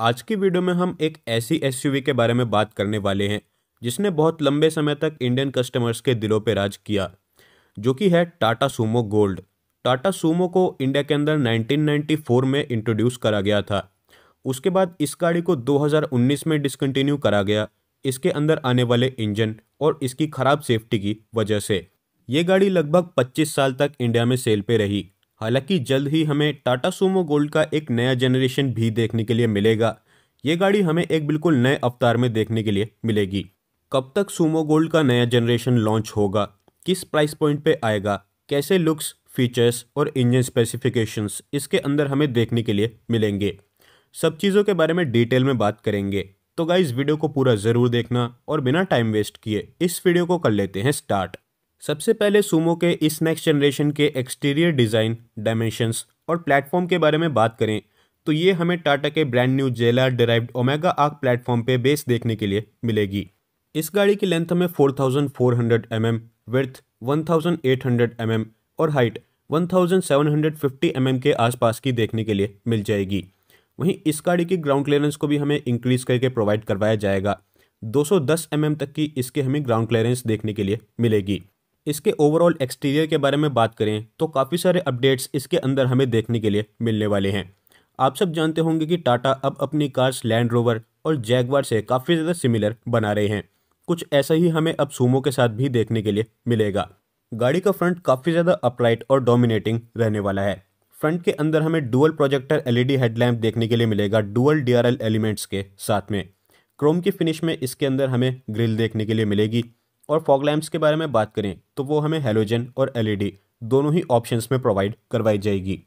आज की वीडियो में हम एक ऐसी एसयूवी के बारे में बात करने वाले हैं जिसने बहुत लंबे समय तक इंडियन कस्टमर्स के दिलों पर राज किया जो कि है Tata Sumo Gold Tata Sumo को इंडिया के अंदर 1994 में इंट्रोड्यूस करा गया था उसके बाद इस गाड़ी को 2019 में डिसकंटिन्यू करा गया इसके अंदर आने वाले इंजन और इसकी खराब सेफ्टी की वजह से ये गाड़ी लगभग 25 साल तक इंडिया में सेल पे रही हालांकि जल्द ही हमें टाटा सोमो गोल्ड का एक नया जनरेशन भी देखने के लिए मिलेगा ये गाड़ी हमें एक बिल्कुल नए अवतार में देखने के लिए मिलेगी कब तक सोमो गोल्ड का नया जनरेशन लॉन्च होगा किस प्राइस पॉइंट पे आएगा कैसे लुक्स फीचर्स और इंजन स्पेसिफिकेशंस इसके अंदर हमें देखने के लिए मिलेंगे सब चीज़ों के बारे में डिटेल में बात करेंगे तो गाइज वीडियो को पूरा ज़रूर देखना और बिना टाइम वेस्ट किए इस वीडियो को कर लेते हैं स्टार्ट सबसे पहले सूमो के इस नेक्स्ट जनरेशन के एक्सटीरियर डिज़ाइन डायमेंशंस और प्लेटफॉर्म के बारे में बात करें तो ये हमें टाटा के ब्रांड न्यू जेला डिराइव्ड ओमेगा आर्क प्लेटफॉर्म पे बेस देखने के लिए मिलेगी इस गाड़ी की लेंथ हमें 4400 thousand four hundred M M width one thousand eight hundred M M और हाइट 1750 mm के आसपास की देखने के लिए मिल जाएगी वहीं इस गाड़ी की ग्राउंड क्लियरेंस को भी हमें इंक्रीज करके प्रोवाइड करवाया जाएगा 210 mm तक की इसके हमें ग्राउंड क्लियरेंस देखने के लिए मिलेगी इसके ओवरऑल एक्सटीरियर के बारे में बात करें तो काफ़ी सारे अपडेट्स इसके अंदर हमें देखने के लिए मिलने वाले हैं आप सब जानते होंगे कि टाटा अब अपनी कार्स लैंड रोवर और जैगवार से काफ़ी ज़्यादा सिमिलर बना रहे हैं कुछ ऐसा ही हमें अब सूमो के साथ भी देखने के लिए मिलेगा गाड़ी का फ्रंट काफ़ी ज़्यादा अपराइट और डोमिनेटिंग रहने वाला है फ्रंट के अंदर हमें डुअल प्रोजेक्टर एलईडी हेडलैम्प देखने के लिए मिलेगा डुअल डीआरएल एलिमेंट्स के साथ में क्रोम की फिनिश में इसके अंदर हमें ग्रिल देखने के लिए मिलेगी और फॉग लैम्प्स के बारे में बात करें तो वो हमें हेलोजन और एलईडी दोनों ही ऑप्शंस में प्रोवाइड करवाई जाएगी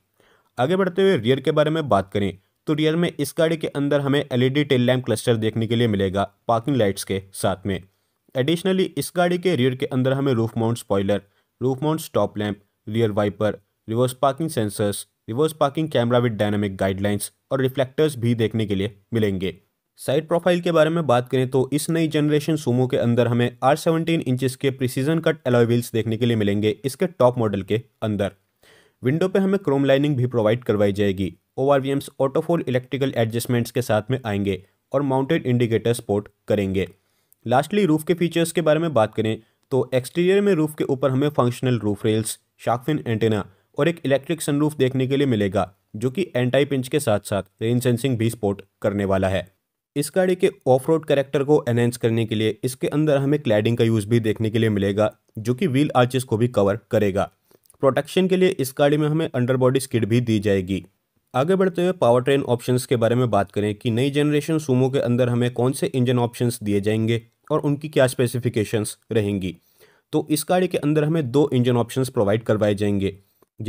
आगे बढ़ते हुए रियर के बारे में बात करें तो रियर में इस गाड़ी के अंदर हमें एलईडी टेल लैम्प क्लस्टर देखने के लिए मिलेगा पार्किंग लाइट्स के साथ में एडिशनली इस गाड़ी के रियर के अंदर हमें roof mount spoiler roof mount stop lamp rear wiper reverse parking sensors reverse parking camera with dynamic guidelines और रिफ्लेक्टर्स भी देखने के लिए मिलेंगे साइड प्रोफाइल के बारे में बात करें तो इस नई जनरेशन सूमो के अंदर हमें आर सेवनटीन इंचज के प्रिसीजन कट एलॉय व्हील्स देखने के लिए मिलेंगे इसके टॉप मॉडल के अंदर विंडो पे हमें क्रोम लाइनिंग भी प्रोवाइड करवाई जाएगी O R V Ms auto fold electrical adjustments के साथ में आएंगे और माउंटेड इंडिकेटर सपोर्ट करेंगे लास्टली रूफ के फीचर्स के बारे में बात करें तो एक्सटीरियर में रूफ के ऊपर हमें functional roof rails shark fin antenna और एक इलेक्ट्रिक सनरूफ देखने के लिए मिलेगा जो कि एंटाई पिंच के साथ साथ रेन सेंसिंग भी सपोर्ट करने वाला है इस गाड़ी के ऑफ रोड करेक्टर को एनहेंस करने के लिए इसके अंदर हमें क्लैडिंग का यूज़ भी देखने के लिए मिलेगा जो कि व्हील आर्चेस को भी कवर करेगा प्रोटेक्शन के लिए इस गाड़ी में हमें अंडरबॉडी स्किड भी दी जाएगी आगे बढ़ते हुए पावर ट्रेन ऑप्शंस के बारे में बात करें कि नई जनरेशन सूमो के अंदर हमें कौन से इंजन ऑप्शंस दिए जाएंगे और उनकी क्या स्पेसिफिकेशंस रहेंगी तो इस गाड़ी के अंदर हमें दो इंजन ऑप्शंस प्रोवाइड करवाए जाएंगे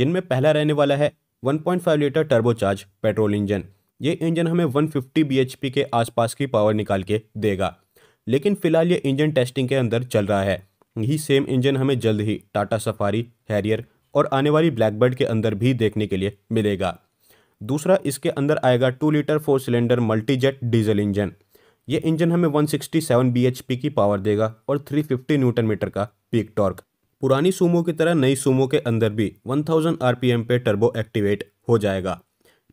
जिनमें पहला रहने वाला है 1.5 लीटर टर्बोचार्ज पेट्रोल इंजन ये इंजन हमें 150 फिफ्टी के आसपास की पावर निकाल के देगा लेकिन फिलहाल ये इंजन टेस्टिंग के अंदर चल रहा है यही सेम इंजन हमें जल्द ही टाटा सफारी हैरियर और आने वाली ब्लैकबर्ड के अंदर भी देखने के लिए मिलेगा दूसरा इसके अंदर आएगा two litre four cylinder Multijet diesel engine ये इंजन हमें 167 सिक्सटी की पावर देगा और 350 न्यूटन मीटर का पीक टॉर्क पुरानी सूमो की तरह नई सूमो के अंदर भी 1000 आरपीएम पे टर्बो एक्टिवेट हो जाएगा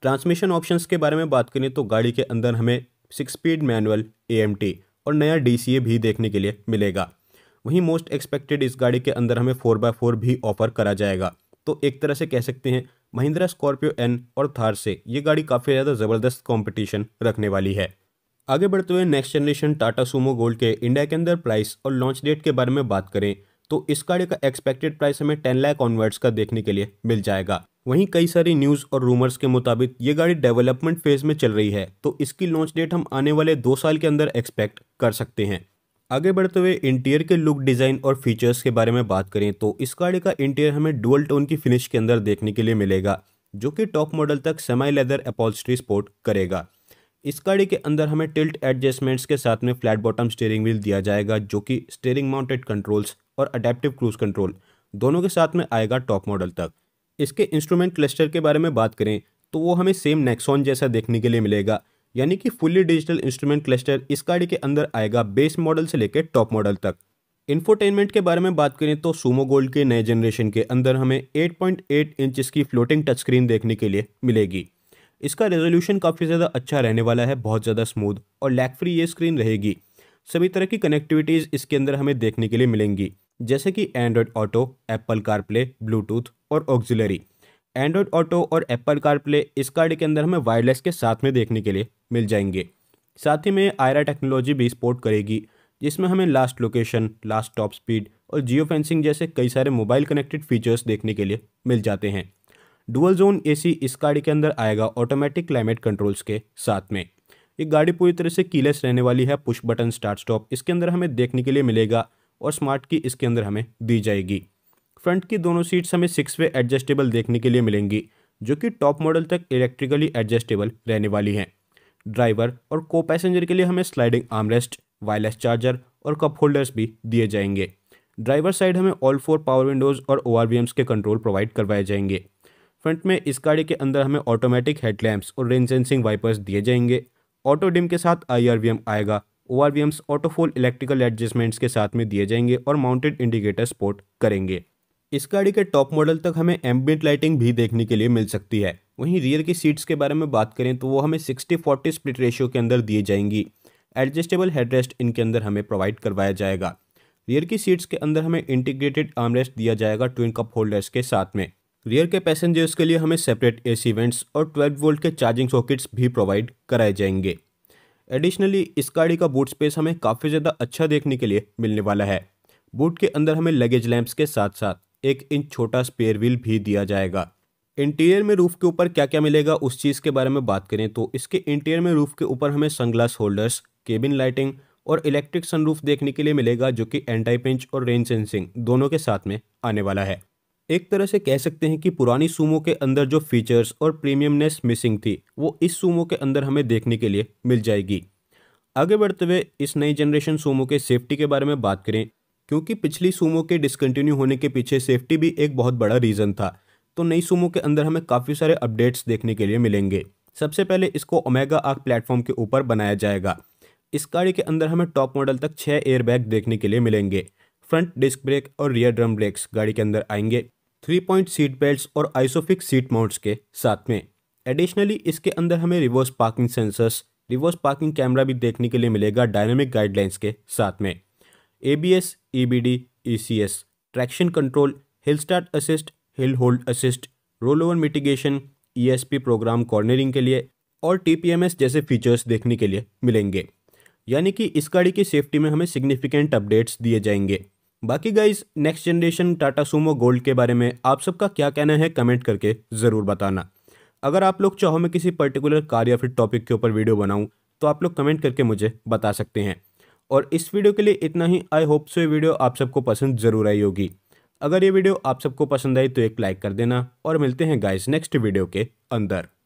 ट्रांसमिशन ऑप्शंस के बारे में बात करें तो गाड़ी के अंदर हमें सिक्स स्पीड मैनुअल ए और नया डी भी देखने के लिए मिलेगा वहीं मोस्ट एक्सपेक्टेड इस गाड़ी के अंदर हमें फोर बाय फोर भी ऑफर करा जाएगा तो एक तरह से कह सकते हैं महिंद्रा स्कॉर्पियो एन और थार से ये गाड़ी काफ़ी ज़्यादा ज़बरदस्त कॉम्पिटिशन रखने वाली है आगे बढ़ते हुए next generation Tata Sumo gold के इंडिया के अंदर प्राइस और लॉन्च डेट के बारे में बात करें तो इस गाड़ी का एक्सपेक्टेड प्राइस हमें टेन लाख ऑनवर्ड्स का देखने के लिए मिल जाएगा वहीं कई सारी न्यूज़ और रूमर्स के मुताबिक ये गाड़ी डेवलपमेंट फेज़ में चल रही है तो इसकी लॉन्च डेट हम आने वाले दो साल के अंदर एक्सपेक्ट कर सकते हैं आगे बढ़ते हुए इंटीरियर के लुक डिज़ाइन और फीचर्स के बारे में बात करें तो इस गाड़ी का इंटीरियर हमें डुअल टोन की फिनिश के अंदर देखने के लिए मिलेगा जो कि टॉप मॉडल तक सेमाई लेदर अपॉल्स्ट्री स्पोर्ट करेगा इस गाड़ी के अंदर हमें टिल्ट एडजस्टमेंट्स के साथ में फ्लैट बॉटम स्टेयरिंग व्हील दिया जाएगा जो कि स्टेयरिंग माउंटेड कंट्रोल्स और अडेप्टिव क्रूज कंट्रोल दोनों के साथ में आएगा टॉप मॉडल तक इसके इंस्ट्रूमेंट क्लस्टर के बारे में बात करें तो वो हमें सेम नेक्सॉन जैसा देखने के लिए मिलेगा यानी कि फुल्ली डिजिटल इंस्ट्रूमेंट क्लस्टर इस गाड़ी के अंदर आएगा बेस मॉडल से लेकर टॉप मॉडल तक इन्फोटेनमेंट के बारे में बात करें तो सोमो गोल्ड के नए जनरेशन के अंदर हमें 8.8 इंच की फ्लोटिंग टच स्क्रीन देखने के लिए मिलेगी इसका रेजोल्यूशन काफ़ी ज़्यादा अच्छा रहने वाला है बहुत ज़्यादा स्मूथ और लैक फ्री ये स्क्रीन रहेगी सभी तरह की कनेक्टिविटीज़ इसके अंदर हमें देखने के लिए मिलेंगी जैसे कि Android Auto Apple CarPlay Bluetooth और ऑक्जिलरी एंड्रॉयड ऑटो और एप्पल कारप्ले इस कार्ड के अंदर हमें वायरलेस के साथ में देखने के लिए मिल जाएंगे साथ ही में आयरा टेक्नोलॉजी भी सपोर्ट करेगी जिसमें हमें last location last top speed और जियो फेंसिंग जैसे कई सारे मोबाइल कनेक्टेड फीचर्स देखने के लिए मिल जाते हैं डुअल जोन एसी इस गाड़ी के अंदर आएगा ऑटोमेटिक क्लाइमेट कंट्रोल्स के साथ में ये गाड़ी पूरी तरह से कीलेस रहने वाली है पुश बटन स्टार्ट स्टॉप इसके अंदर हमें देखने के लिए मिलेगा और स्मार्ट की इसके अंदर हमें दी जाएगी फ्रंट की दोनों सीट्स हमें सिक्स वे एडजस्टेबल देखने के लिए मिलेंगी जो कि टॉप मॉडल तक इलेक्ट्रिकली एडजस्टेबल रहने वाली हैं ड्राइवर और को पैसेंजर के लिए हमें स्लाइडिंग आर्मरेस्ट वायरलेस चार्जर और कप होल्डर्स भी दिए जाएंगे ड्राइवर साइड हमें ऑल फोर पावर विंडोज़ और ओ के कंट्रोल प्रोवाइड करवाए जाएंगे फ्रंट में इस गाड़ी के अंदर हमें ऑटोमेटिक हेडलैम्प्स और रेन सेंसिंग वाइपर्स दिए जाएंगे ऑटो डिम के साथ आई आएगा O R auto fold electrical adjustments के साथ में दिए जाएंगे और माउंटेड इंडिकेटर सपोर्ट करेंगे इस गाड़ी के टॉप मॉडल तक हमें एम्बियट लाइटिंग भी देखने के लिए मिल सकती है वहीं रियर की सीट्स के बारे में बात करें तो वो हमें सिक्सटी फोर्टी स्प्लिट रेशियो के अंदर दिए जाएंगी एडजस्टेबल हेडरेस्ट इनके अंदर हमें प्रोवाइड करवाया जाएगा रियर की सीट्स के अंदर हमें इंटीग्रेटेड आर्मरेस्ट दिया जाएगा ट्विन कप होल्डर्स के साथ में रियर के पैसेंजर्स के लिए हमें सेपरेट सी वेंट्स और ट्वेल्व वोल्ट के चार्जिंग सॉकेट्स भी प्रोवाइड कराए जाएंगे एडिशनली इस गाड़ी का बूट स्पेस हमें काफ़ी ज़्यादा अच्छा देखने के लिए मिलने वाला है बूट के अंदर हमें लगेज लैंप्स के साथ साथ एक इंच छोटा स्पेयर व्हील भी दिया जाएगा इंटीरियर में रूफ़ के ऊपर क्या क्या मिलेगा उस चीज़ के बारे में बात करें तो इसके इंटीरियर में रूफ़ के ऊपर हमें सनग्लास होल्डर्स केबिन लाइटिंग और इलेक्ट्रिक सनरूफ देखने के लिए मिलेगा जो कि एंटाई पिंच और रेंज सेंसिंग दोनों के साथ में आने वाला है एक तरह से कह सकते हैं कि पुरानी सूमो के अंदर जो फीचर्स और प्रीमियमनेस मिसिंग थी वो इस सूमो के अंदर हमें देखने के लिए मिल जाएगी आगे बढ़ते हुए इस नई जनरेशन सूमो के सेफ्टी के बारे में बात करें क्योंकि पिछली सूमो के डिसकंटिन्यू होने के पीछे सेफ्टी भी एक बहुत बड़ा रीज़न था तो नई सूमो के अंदर हमें काफ़ी सारे अपडेट्स देखने के लिए मिलेंगे सबसे पहले इसको ओमेगा आग प्लेटफॉर्म के ऊपर बनाया जाएगा इस गाड़ी के अंदर हमें टॉप मॉडल तक छः एयरबैग देखने के लिए मिलेंगे फ्रंट डिस्क ब्रेक और रियर ड्रम ब्रेक्स गाड़ी के अंदर आएंगे थ्री पॉइंट सीट बेल्ट और आइसोफिक सीट माउंट्स के साथ में एडिशनली इसके अंदर हमें reverse parking sensors reverse parking camera भी देखने के लिए मिलेगा डायनेमिक गाइडलाइंस के साथ में A C S traction control hill start assist hill hold assist roll over mitigation P program cornering के लिए और एस जैसे फीचर्स देखने के लिए मिलेंगे यानी कि इस गाड़ी की सेफ्टी में हमें सिग्निफिकेंट अपडेट्स दिए जाएंगे बाकी guys next generation Tata Sumo gold के बारे में आप सबका क्या कहना है कमेंट करके ज़रूर बताना अगर आप लोग चाहो मैं किसी पर्टिकुलर कार या फिर टॉपिक के ऊपर वीडियो बनाऊँ तो आप लोग कमेंट करके मुझे बता सकते हैं और इस वीडियो के लिए इतना ही आई होप सो ये वीडियो आप सबको पसंद ज़रूर आई होगी अगर ये वीडियो आप सबको पसंद आई तो एक लाइक कर देना और मिलते हैं गाइस नेक्स्ट वीडियो के अंदर